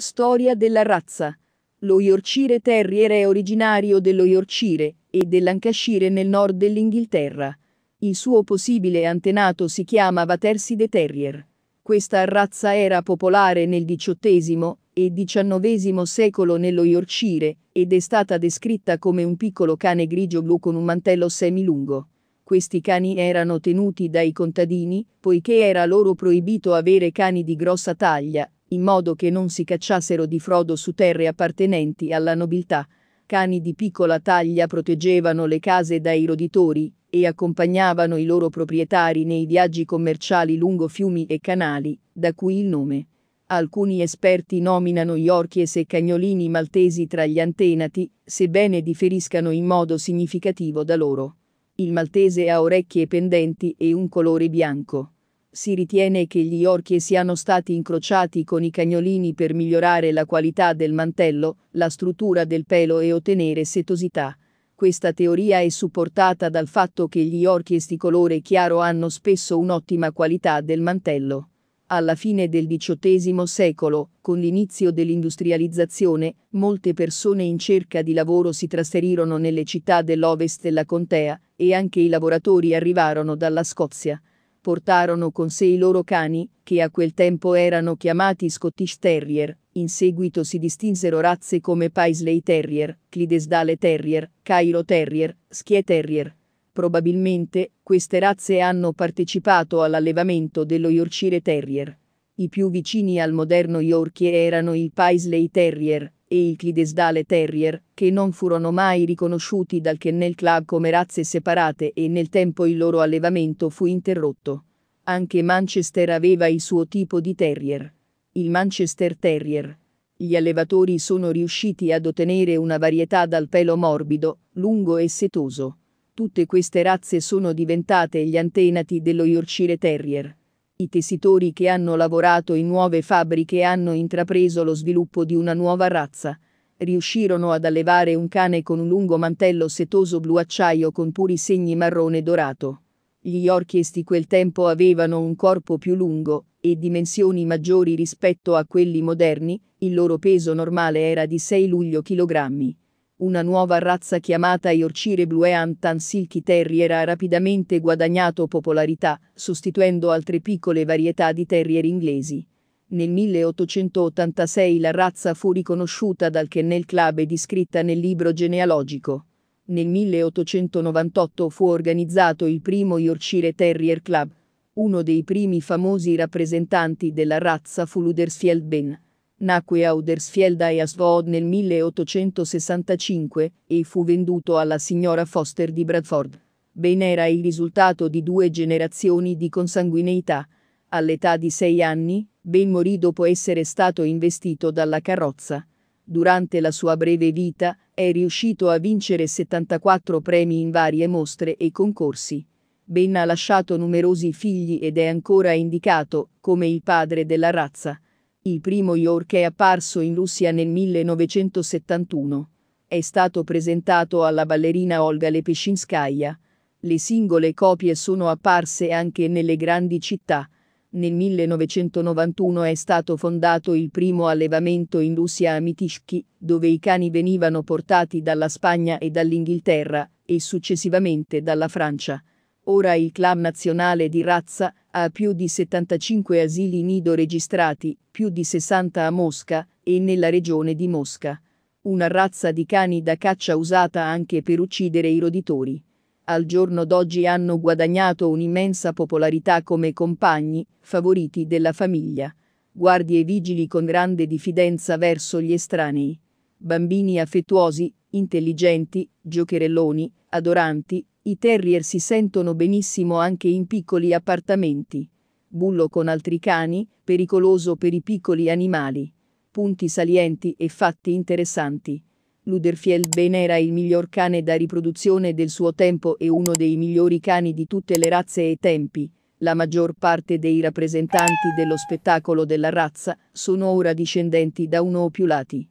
Storia della razza. Lo Yorkshire Terrier è originario dello Yorkshire e del Lancashire nel nord dell'Inghilterra. Il suo possibile antenato si chiamava Terside Terrier. Questa razza era popolare nel XVIII e XIX secolo nello Yorkshire ed è stata descritta come un piccolo cane grigio-blu con un mantello semilungo. Questi cani erano tenuti dai contadini, poiché era loro proibito avere cani di grossa taglia, in modo che non si cacciassero di frodo su terre appartenenti alla nobiltà. Cani di piccola taglia proteggevano le case dai roditori e accompagnavano i loro proprietari nei viaggi commerciali lungo fiumi e canali, da cui il nome. Alcuni esperti nominano gli orchies e cagnolini maltesi tra gli antenati, sebbene differiscano in modo significativo da loro. Il maltese ha orecchie pendenti e un colore bianco si ritiene che gli orchi siano stati incrociati con i cagnolini per migliorare la qualità del mantello, la struttura del pelo e ottenere setosità. Questa teoria è supportata dal fatto che gli orchi di colore chiaro hanno spesso un'ottima qualità del mantello. Alla fine del XVIII secolo, con l'inizio dell'industrializzazione, molte persone in cerca di lavoro si trasferirono nelle città dell'ovest della contea, e anche i lavoratori arrivarono dalla Scozia portarono con sé i loro cani, che a quel tempo erano chiamati Scottish Terrier, in seguito si distinsero razze come Paisley Terrier, Clidesdale Terrier, Cairo Terrier, Schie Terrier. Probabilmente, queste razze hanno partecipato all'allevamento dello Yorkshire Terrier. I più vicini al moderno Yorkie erano il Paisley Terrier, e i Clidesdale Terrier, che non furono mai riconosciuti dal Kennel Club come razze separate e nel tempo il loro allevamento fu interrotto. Anche Manchester aveva il suo tipo di terrier. Il Manchester Terrier. Gli allevatori sono riusciti ad ottenere una varietà dal pelo morbido, lungo e setoso. Tutte queste razze sono diventate gli antenati dello Yorkshire Terrier. I tessitori che hanno lavorato in nuove fabbriche hanno intrapreso lo sviluppo di una nuova razza. Riuscirono ad allevare un cane con un lungo mantello setoso blu acciaio con puri segni marrone dorato. Gli orchiesti quel tempo avevano un corpo più lungo e dimensioni maggiori rispetto a quelli moderni, il loro peso normale era di 6 luglio chilogrammi una nuova razza chiamata Yorkshire Blue and Silky Terrier ha rapidamente guadagnato popolarità, sostituendo altre piccole varietà di terrier inglesi. Nel 1886 la razza fu riconosciuta dal Kennel Club e descritta nel libro genealogico. Nel 1898 fu organizzato il primo Yorkshire Terrier Club. Uno dei primi famosi rappresentanti della razza fu Ludersfield Ben. Nacque a Udersfield e a nel 1865 e fu venduto alla signora Foster di Bradford. Ben era il risultato di due generazioni di consanguineità. All'età di sei anni, Ben morì dopo essere stato investito dalla carrozza. Durante la sua breve vita, è riuscito a vincere 74 premi in varie mostre e concorsi. Ben ha lasciato numerosi figli ed è ancora indicato come il padre della razza. Il primo York è apparso in Russia nel 1971. È stato presentato alla ballerina Olga Lepeshinskaya. Le singole copie sono apparse anche nelle grandi città. Nel 1991 è stato fondato il primo allevamento in Russia a Mitishki, dove i cani venivano portati dalla Spagna e dall'Inghilterra, e successivamente dalla Francia. Ora il club nazionale di razza, ha più di 75 asili nido registrati, più di 60 a Mosca e nella regione di Mosca. Una razza di cani da caccia usata anche per uccidere i roditori. Al giorno d'oggi hanno guadagnato un'immensa popolarità come compagni, favoriti della famiglia. Guardie e vigili con grande diffidenza verso gli estranei. Bambini affettuosi, intelligenti, giocherelloni, adoranti, i terrier si sentono benissimo anche in piccoli appartamenti. Bullo con altri cani, pericoloso per i piccoli animali. Punti salienti e fatti interessanti. Luderfield era il miglior cane da riproduzione del suo tempo e uno dei migliori cani di tutte le razze e tempi. La maggior parte dei rappresentanti dello spettacolo della razza sono ora discendenti da uno o più lati.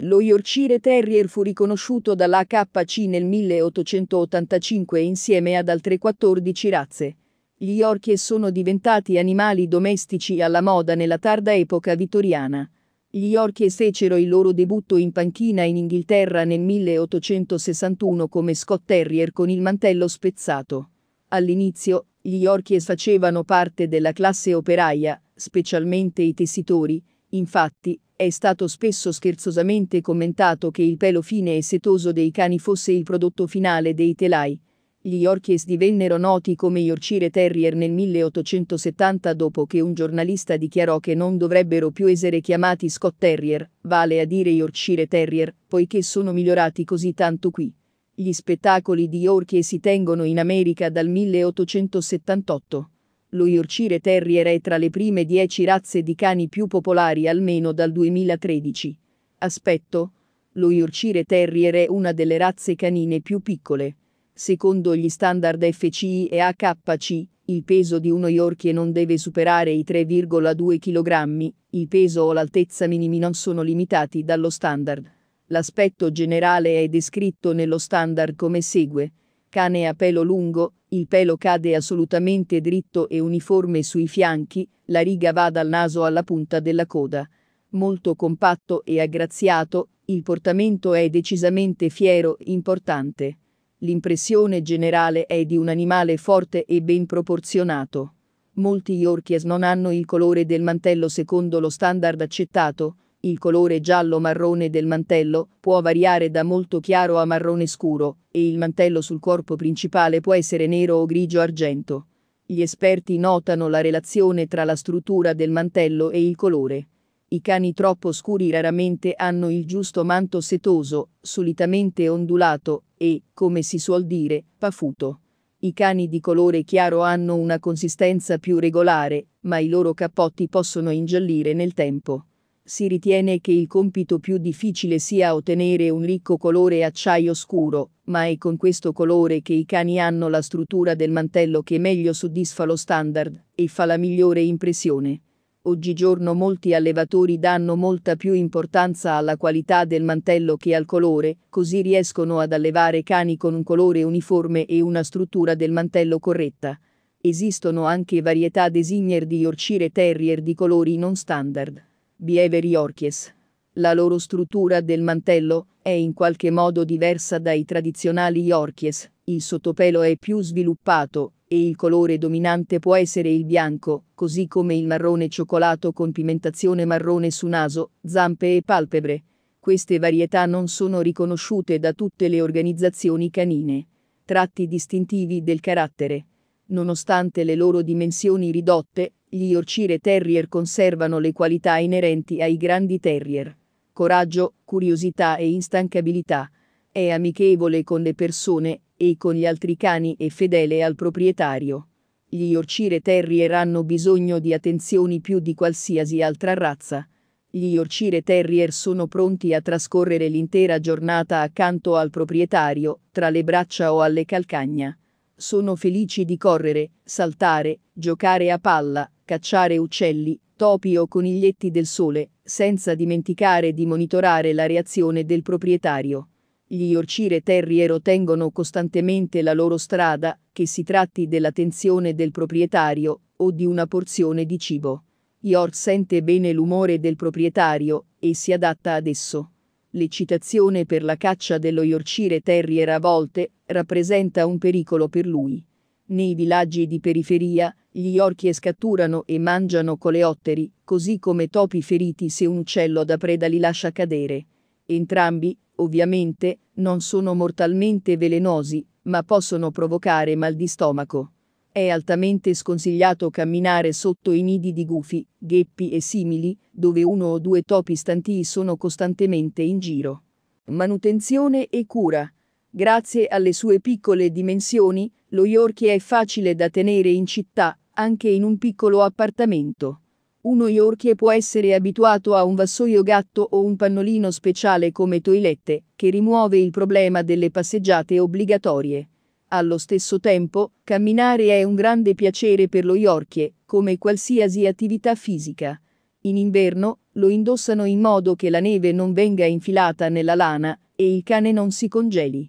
Lo Yorkshire Terrier fu riconosciuto dalla KC nel 1885 insieme ad altre 14 razze. Gli Yorkie sono diventati animali domestici alla moda nella tarda epoca vittoriana. Gli Yorkie fecero il loro debutto in panchina in Inghilterra nel 1861 come Scott Terrier con il mantello spezzato. All'inizio, gli Yorkie facevano parte della classe operaia, specialmente i tessitori, Infatti, è stato spesso scherzosamente commentato che il pelo fine e setoso dei cani fosse il prodotto finale dei telai. Gli Yorkies divennero noti come Yorkshire Terrier nel 1870 dopo che un giornalista dichiarò che non dovrebbero più essere chiamati Scott Terrier, vale a dire Yorkshire Terrier, poiché sono migliorati così tanto qui. Gli spettacoli di Yorkie si tengono in America dal 1878 lo Yorkshire Terrier è tra le prime 10 razze di cani più popolari almeno dal 2013. Aspetto, lo Yorkshire Terrier è una delle razze canine più piccole. Secondo gli standard FCI e AKC, il peso di uno Yorkie non deve superare i 3,2 kg, il peso o l'altezza minimi non sono limitati dallo standard. L'aspetto generale è descritto nello standard come segue cane a pelo lungo, il pelo cade assolutamente dritto e uniforme sui fianchi, la riga va dal naso alla punta della coda. Molto compatto e aggraziato, il portamento è decisamente fiero e importante. L'impressione generale è di un animale forte e ben proporzionato. Molti Yorkies non hanno il colore del mantello secondo lo standard accettato, il colore giallo-marrone del mantello può variare da molto chiaro a marrone scuro e il mantello sul corpo principale può essere nero o grigio-argento. Gli esperti notano la relazione tra la struttura del mantello e il colore. I cani troppo scuri raramente hanno il giusto manto setoso, solitamente ondulato e, come si suol dire, paffuto. I cani di colore chiaro hanno una consistenza più regolare, ma i loro cappotti possono ingiallire nel tempo si ritiene che il compito più difficile sia ottenere un ricco colore acciaio scuro, ma è con questo colore che i cani hanno la struttura del mantello che meglio soddisfa lo standard e fa la migliore impressione. Oggigiorno molti allevatori danno molta più importanza alla qualità del mantello che al colore, così riescono ad allevare cani con un colore uniforme e una struttura del mantello corretta. Esistono anche varietà designer di Yorkshire Terrier di colori non standard. Bievery Orchies. La loro struttura del mantello è in qualche modo diversa dai tradizionali Orchies, il sottopelo è più sviluppato e il colore dominante può essere il bianco, così come il marrone cioccolato con pimentazione marrone su naso, zampe e palpebre. Queste varietà non sono riconosciute da tutte le organizzazioni canine. Tratti distintivi del carattere. Nonostante le loro dimensioni ridotte, gli Yorkshire Terrier conservano le qualità inerenti ai grandi terrier. Coraggio, curiosità e instancabilità. È amichevole con le persone e con gli altri cani e fedele al proprietario. Gli Yorkshire Terrier hanno bisogno di attenzioni più di qualsiasi altra razza. Gli Yorkshire Terrier sono pronti a trascorrere l'intera giornata accanto al proprietario, tra le braccia o alle calcagna. Sono felici di correre, saltare, giocare a palla, cacciare uccelli, topi o coniglietti del sole, senza dimenticare di monitorare la reazione del proprietario. Gli Yorkshire Terrier ottengono costantemente la loro strada, che si tratti dell'attenzione del proprietario o di una porzione di cibo. York sente bene l'umore del proprietario e si adatta ad esso l'eccitazione per la caccia dello Yorkshire Terrier a volte rappresenta un pericolo per lui. Nei villaggi di periferia, gli orchies scatturano e mangiano coleotteri, così come topi feriti se un uccello da preda li lascia cadere. Entrambi, ovviamente, non sono mortalmente velenosi, ma possono provocare mal di stomaco. È altamente sconsigliato camminare sotto i nidi di gufi, gheppi e simili, dove uno o due topi stantii sono costantemente in giro. Manutenzione e cura. Grazie alle sue piccole dimensioni, lo Yorkie è facile da tenere in città, anche in un piccolo appartamento. Uno Yorkie può essere abituato a un vassoio gatto o un pannolino speciale come toilette, che rimuove il problema delle passeggiate obbligatorie. Allo stesso tempo, camminare è un grande piacere per lo Yorkie, come qualsiasi attività fisica. In inverno, lo indossano in modo che la neve non venga infilata nella lana e il cane non si congeli.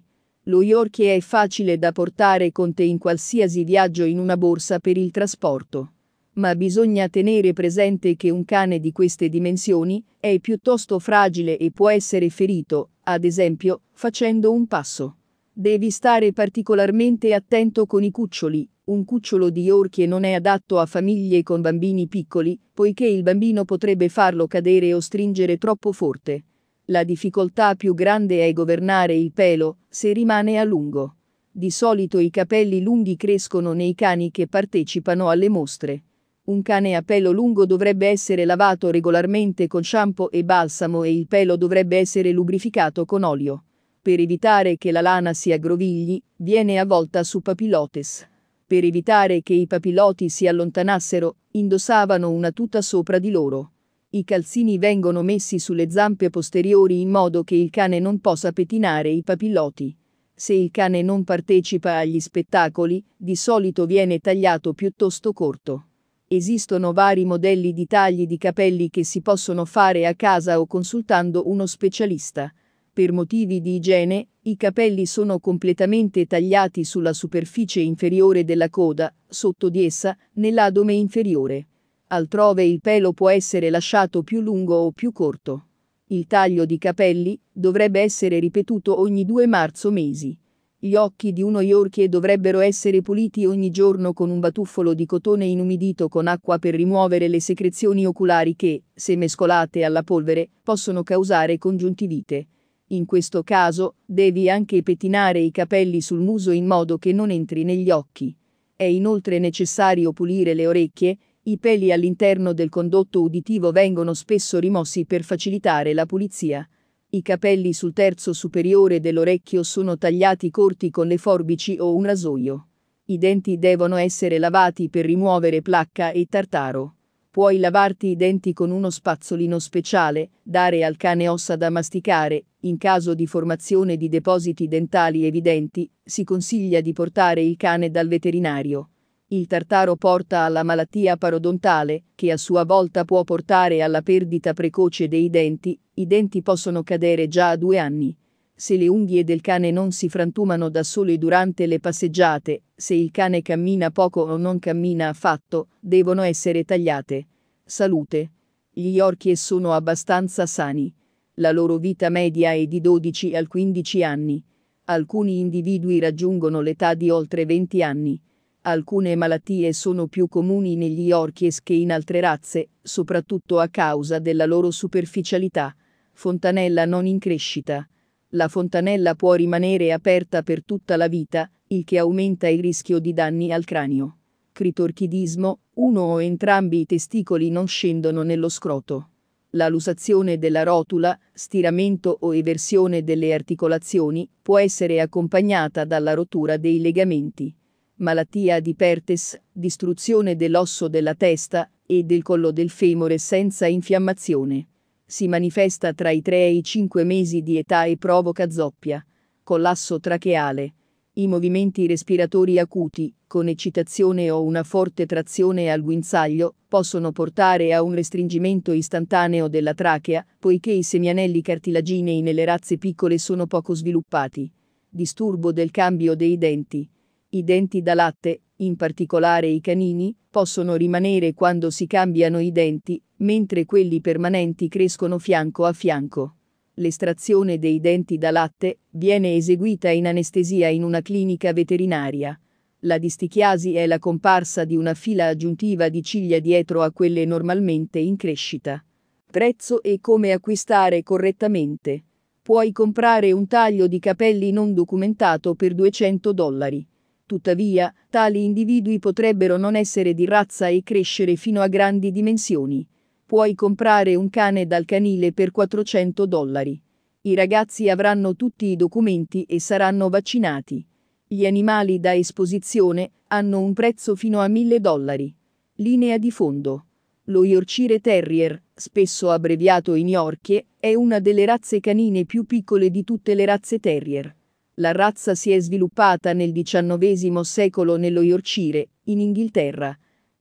Lo Yorkie è facile da portare con te in qualsiasi viaggio in una borsa per il trasporto. Ma bisogna tenere presente che un cane di queste dimensioni è piuttosto fragile e può essere ferito, ad esempio, facendo un passo. Devi stare particolarmente attento con i cuccioli. Un cucciolo di orchie non è adatto a famiglie con bambini piccoli, poiché il bambino potrebbe farlo cadere o stringere troppo forte. La difficoltà più grande è governare il pelo, se rimane a lungo. Di solito i capelli lunghi crescono nei cani che partecipano alle mostre. Un cane a pelo lungo dovrebbe essere lavato regolarmente con shampoo e balsamo e il pelo dovrebbe essere lubrificato con olio. Per evitare che la lana si aggrovigli, viene avvolta su papilotes. Per evitare che i papiloti si allontanassero, indossavano una tuta sopra di loro. I calzini vengono messi sulle zampe posteriori in modo che il cane non possa pettinare i papiloti. Se il cane non partecipa agli spettacoli, di solito viene tagliato piuttosto corto. Esistono vari modelli di tagli di capelli che si possono fare a casa o consultando uno specialista. Per motivi di igiene, i capelli sono completamente tagliati sulla superficie inferiore della coda, sotto di essa, nell'adome inferiore. Altrove il pelo può essere lasciato più lungo o più corto. Il taglio di capelli dovrebbe essere ripetuto ogni 2 marzo mesi. Gli occhi di uno Yorkie dovrebbero essere puliti ogni giorno con un batuffolo di cotone inumidito con acqua per rimuovere le secrezioni oculari che, se mescolate alla polvere, possono causare congiuntivite. In questo caso, devi anche pettinare i capelli sul muso in modo che non entri negli occhi. È inoltre necessario pulire le orecchie, i peli all'interno del condotto uditivo vengono spesso rimossi per facilitare la pulizia. I capelli sul terzo superiore dell'orecchio sono tagliati corti con le forbici o un rasoio. I denti devono essere lavati per rimuovere placca e tartaro. Puoi lavarti i denti con uno spazzolino speciale, dare al cane ossa da masticare, in caso di formazione di depositi dentali evidenti, si consiglia di portare il cane dal veterinario. Il tartaro porta alla malattia parodontale, che a sua volta può portare alla perdita precoce dei denti, i denti possono cadere già a due anni se le unghie del cane non si frantumano da sole durante le passeggiate, se il cane cammina poco o non cammina affatto, devono essere tagliate. Salute. Gli Yorkie sono abbastanza sani. La loro vita media è di 12 al 15 anni. Alcuni individui raggiungono l'età di oltre 20 anni. Alcune malattie sono più comuni negli orchies che in altre razze, soprattutto a causa della loro superficialità. Fontanella non in crescita la fontanella può rimanere aperta per tutta la vita, il che aumenta il rischio di danni al cranio. Critorchidismo, uno o entrambi i testicoli non scendono nello scroto. La lusazione della rotula, stiramento o eversione delle articolazioni può essere accompagnata dalla rottura dei legamenti. Malattia di Pertes, distruzione dell'osso della testa e del collo del femore senza infiammazione. Si manifesta tra i 3 e i 5 mesi di età e provoca zoppia, collasso tracheale, i movimenti respiratori acuti, con eccitazione o una forte trazione al guinzaglio, possono portare a un restringimento istantaneo della trachea, poiché i semianelli cartilaginei nelle razze piccole sono poco sviluppati. Disturbo del cambio dei denti. I denti da latte, in particolare i canini, possono rimanere quando si cambiano i denti, mentre quelli permanenti crescono fianco a fianco. L'estrazione dei denti da latte viene eseguita in anestesia in una clinica veterinaria. La distichiasi è la comparsa di una fila aggiuntiva di ciglia dietro a quelle normalmente in crescita. Prezzo e come acquistare correttamente. Puoi comprare un taglio di capelli non documentato per 200 dollari. Tuttavia, tali individui potrebbero non essere di razza e crescere fino a grandi dimensioni. Puoi comprare un cane dal canile per 400 dollari. I ragazzi avranno tutti i documenti e saranno vaccinati. Gli animali da esposizione hanno un prezzo fino a 1000 dollari. Linea di fondo. Lo Yorkshire Terrier, spesso abbreviato in Yorkie, è una delle razze canine più piccole di tutte le razze terrier. La razza si è sviluppata nel XIX secolo nello Yorkshire, in Inghilterra.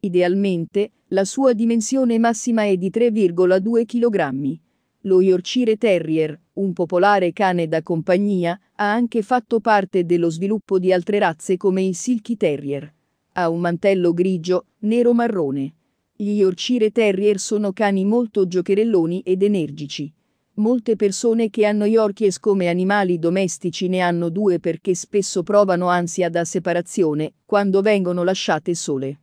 Idealmente, la sua dimensione massima è di 3,2 kg. Lo Yorkshire Terrier, un popolare cane da compagnia, ha anche fatto parte dello sviluppo di altre razze come il Silky Terrier. Ha un mantello grigio, nero-marrone. Gli Yorkshire Terrier sono cani molto giocherelloni ed energici. Molte persone che hanno Yorkies come animali domestici ne hanno due perché spesso provano ansia da separazione quando vengono lasciate sole.